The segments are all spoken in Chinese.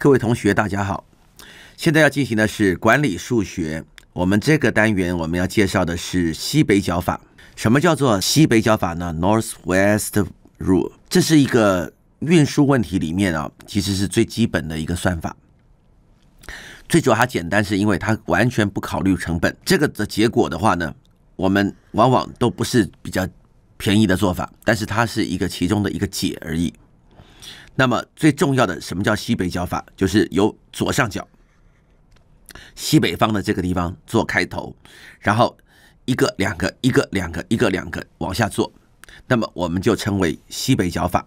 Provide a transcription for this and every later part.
各位同学，大家好。现在要进行的是管理数学。我们这个单元我们要介绍的是西北角法。什么叫做西北角法呢？Northwest Rule，这是一个运输问题里面啊，其实是最基本的一个算法。最主要它简单，是因为它完全不考虑成本。这个的结果的话呢，我们往往都不是比较便宜的做法，但是它是一个其中的一个解而已。那么最重要的，什么叫西北角法？就是由左上角西北方的这个地方做开头，然后一个两个，一个两个，一个两个往下做。那么我们就称为西北角法。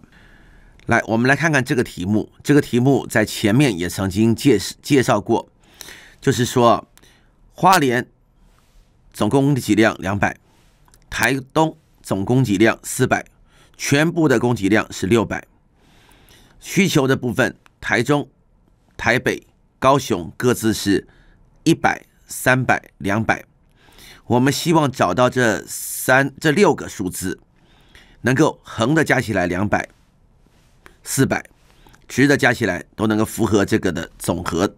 来，我们来看看这个题目。这个题目在前面也曾经介介绍过，就是说花莲总供给量两百，台东总供给量四百，全部的供给量是六百。需求的部分，台中、台北、高雄各自是一百、三百、两百。我们希望找到这三这六个数字，能够横的加起来两百、四百，直的加起来都能够符合这个的总和。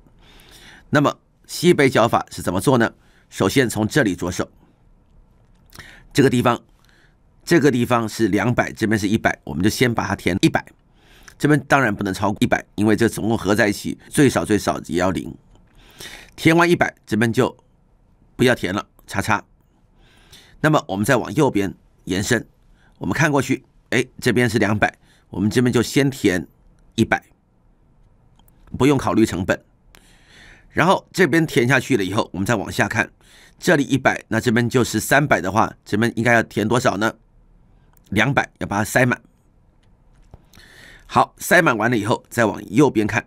那么西北角法是怎么做呢？首先从这里着手，这个地方，这个地方是两百，这边是一百，我们就先把它填一百。这边当然不能超过一百，因为这总共合在一起最少最少也要零，填完一百这边就不要填了，叉叉。那么我们再往右边延伸，我们看过去，哎，这边是两百，我们这边就先填一百，不用考虑成本。然后这边填下去了以后，我们再往下看，这里一百，那这边就是三百的话，这边应该要填多少呢？两百，要把它塞满。好，塞满完了以后，再往右边看，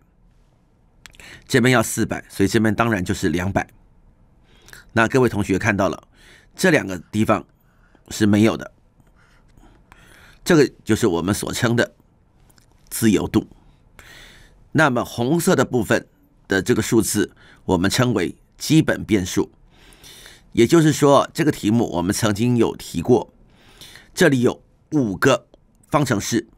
这边要四百，所以这边当然就是两百。那各位同学看到了，这两个地方是没有的，这个就是我们所称的自由度。那么红色的部分的这个数字，我们称为基本变数。也就是说，这个题目我们曾经有提过，这里有五个方程式。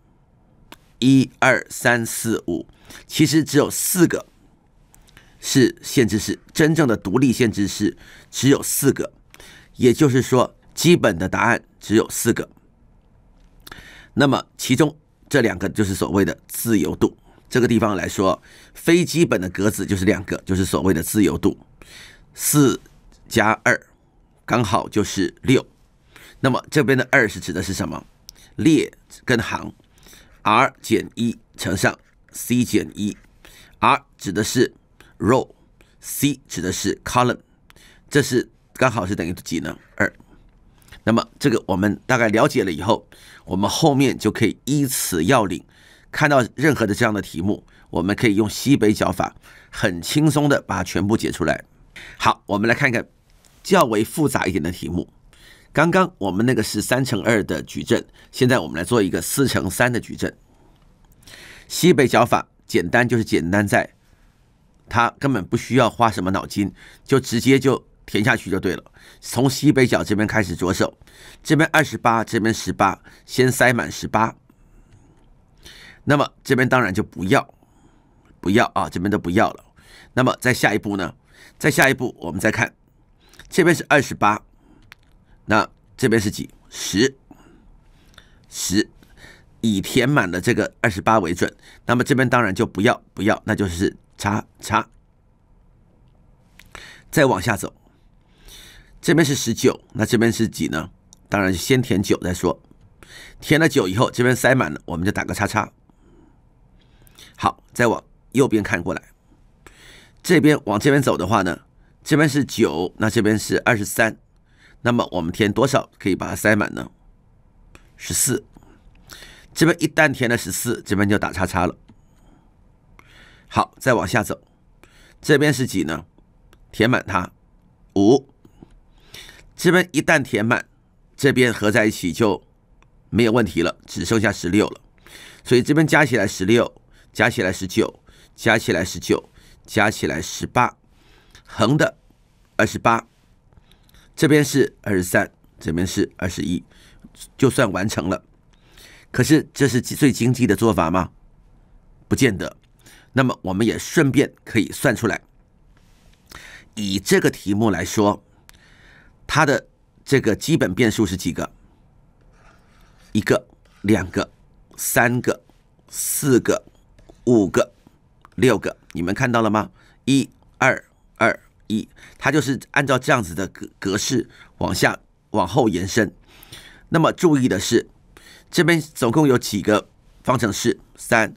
一二三四五，其实只有四个是限制式，真正的独立限制式只有四个，也就是说，基本的答案只有四个。那么其中这两个就是所谓的自由度。这个地方来说，非基本的格子就是两个，就是所谓的自由度。四加二，刚好就是六。那么这边的二是指的是什么？列跟行。r 减一乘上 c 减一，r 指的是 row，c 指的是 column，这是刚好是等于几呢？二。那么这个我们大概了解了以后，我们后面就可以依此要领，看到任何的这样的题目，我们可以用西北角法，很轻松的把它全部解出来。好，我们来看一看较为复杂一点的题目。刚刚我们那个是三乘二的矩阵，现在我们来做一个四乘三的矩阵。西北角法简单就是简单在，它根本不需要花什么脑筋，就直接就填下去就对了。从西北角这边开始着手，这边二十八，这边十八，先塞满十八。那么这边当然就不要，不要啊，这边都不要了。那么在下一步呢？在下一步我们再看，这边是二十八。那这边是几十十，以填满了这个二十八为准。那么这边当然就不要不要，那就是叉叉。再往下走，这边是十九，那这边是几呢？当然是先填九再说。填了九以后，这边塞满了，我们就打个叉叉。好，再往右边看过来，这边往这边走的话呢，这边是九，那这边是二十三。那么我们填多少可以把它塞满呢？十四，这边一旦填了十四，这边就打叉叉了。好，再往下走，这边是几呢？填满它，五。这边一旦填满，这边合在一起就没有问题了，只剩下十六了。所以这边加起来十六，加起来十九，加起来十九，加起来十八，横的二十八。这边是二十三，这边是二十一，就算完成了。可是这是最经济的做法吗？不见得。那么我们也顺便可以算出来，以这个题目来说，它的这个基本变数是几个？一个、两个、三个、四个、五个、六个，你们看到了吗？一、二。一，它就是按照这样子的格格式往下往后延伸。那么注意的是，这边总共有几个方程式？三、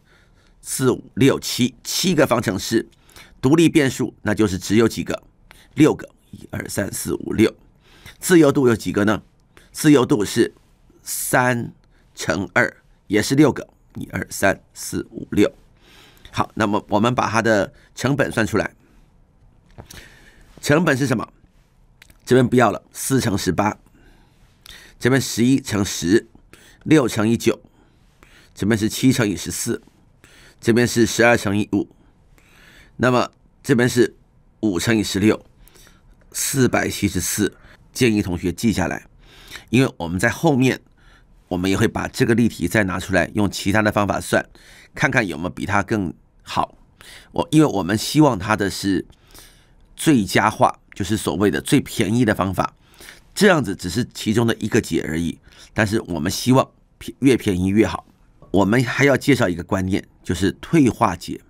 四、五、六、七，七个方程式。独立变数那就是只有几个？六个，一二三四五六。自由度有几个呢？自由度是三乘二，也是六个，一二三四五六。好，那么我们把它的成本算出来。成本是什么？这边不要了，四乘十八，这边十一乘十，六乘以九，这边是七乘以十四，这边是十二乘以五，那么这边是五乘以十六，四百七十四。建议同学记下来，因为我们在后面我们也会把这个例题再拿出来用其他的方法算，看看有没有比它更好。我因为我们希望它的是。最佳化就是所谓的最便宜的方法，这样子只是其中的一个解而已。但是我们希望越便宜越好。我们还要介绍一个观念，就是退化解。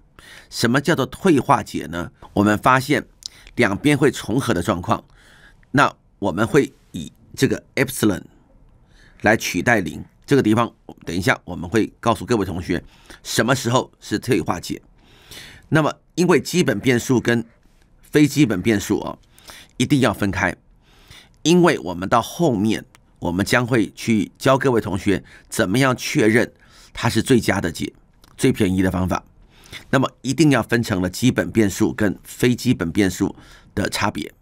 什么叫做退化解呢？我们发现两边会重合的状况，那我们会以这个 epsilon 来取代零。这个地方，等一下我们会告诉各位同学什么时候是退化解。那么因为基本变数跟非基本变数哦，一定要分开，因为我们到后面，我们将会去教各位同学怎么样确认它是最佳的解、最便宜的方法。那么一定要分成了基本变数跟非基本变数的差别。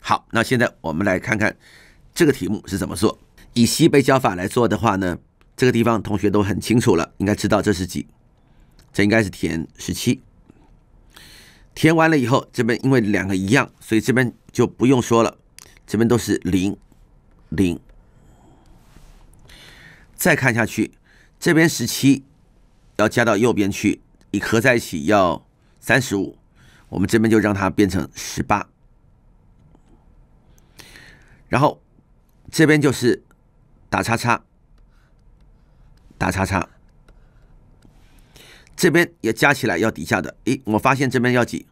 好，那现在我们来看看这个题目是怎么做。以西北角法来做的话呢，这个地方同学都很清楚了，应该知道这是几，这应该是填十七。填完了以后，这边因为两个一样，所以这边就不用说了，这边都是零零。再看下去，这边十七要加到右边去，你合在一起要三十五，我们这边就让它变成十八。然后这边就是打叉叉，打叉叉。这边也加起来要底下的，诶，我发现这边要几，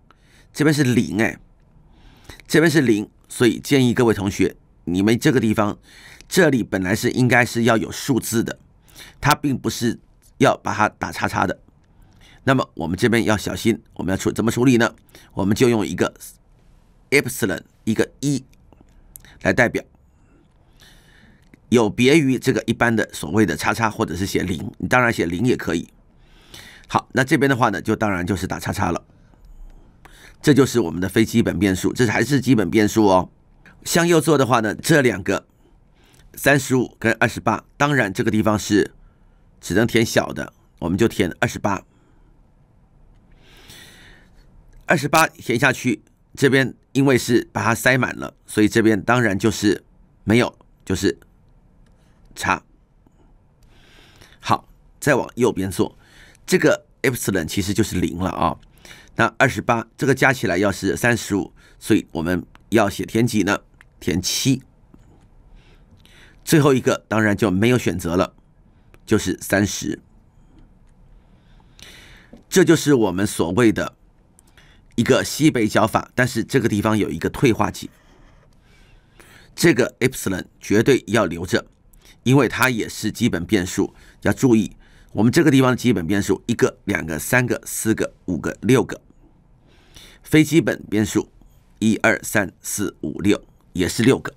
这边是零哎，这边是零，所以建议各位同学，你们这个地方这里本来是应该是要有数字的，它并不是要把它打叉叉的。那么我们这边要小心，我们要处怎么处理呢？我们就用一个 epsilon 一个一来代表，有别于这个一般的所谓的叉叉或者是写零，你当然写零也可以。好，那这边的话呢，就当然就是打叉叉了。这就是我们的非基本变数，这还是基本变数哦。向右做的话呢，这两个三十五跟二十八，当然这个地方是只能填小的，我们就填二十八。二十八填下去，这边因为是把它塞满了，所以这边当然就是没有，就是叉。好，再往右边做。这个 epsilon 其实就是零了啊，那二十八这个加起来要是三十五，所以我们要写填几呢？填七。最后一个当然就没有选择了，就是三十。这就是我们所谓的一个西北角法，但是这个地方有一个退化剂，这个 epsilon 绝对要留着，因为它也是基本变数，要注意。我们这个地方的基本变数一个、两个、三个、四个、五个、六个，非基本变数一二三四五六也是六个。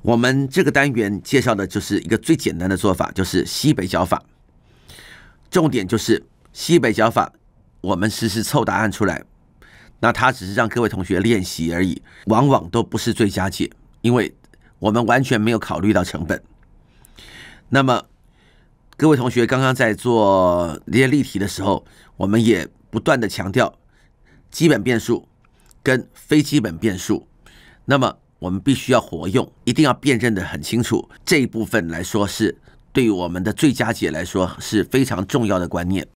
我们这个单元介绍的就是一个最简单的做法，就是西北角法。重点就是西北角法，我们实时凑答案出来。那它只是让各位同学练习而已，往往都不是最佳解，因为我们完全没有考虑到成本。那么。各位同学，刚刚在做这些例题的时候，我们也不断的强调基本变数跟非基本变数。那么我们必须要活用，一定要辨认的很清楚。这一部分来说，是对于我们的最佳解来说是非常重要的观念。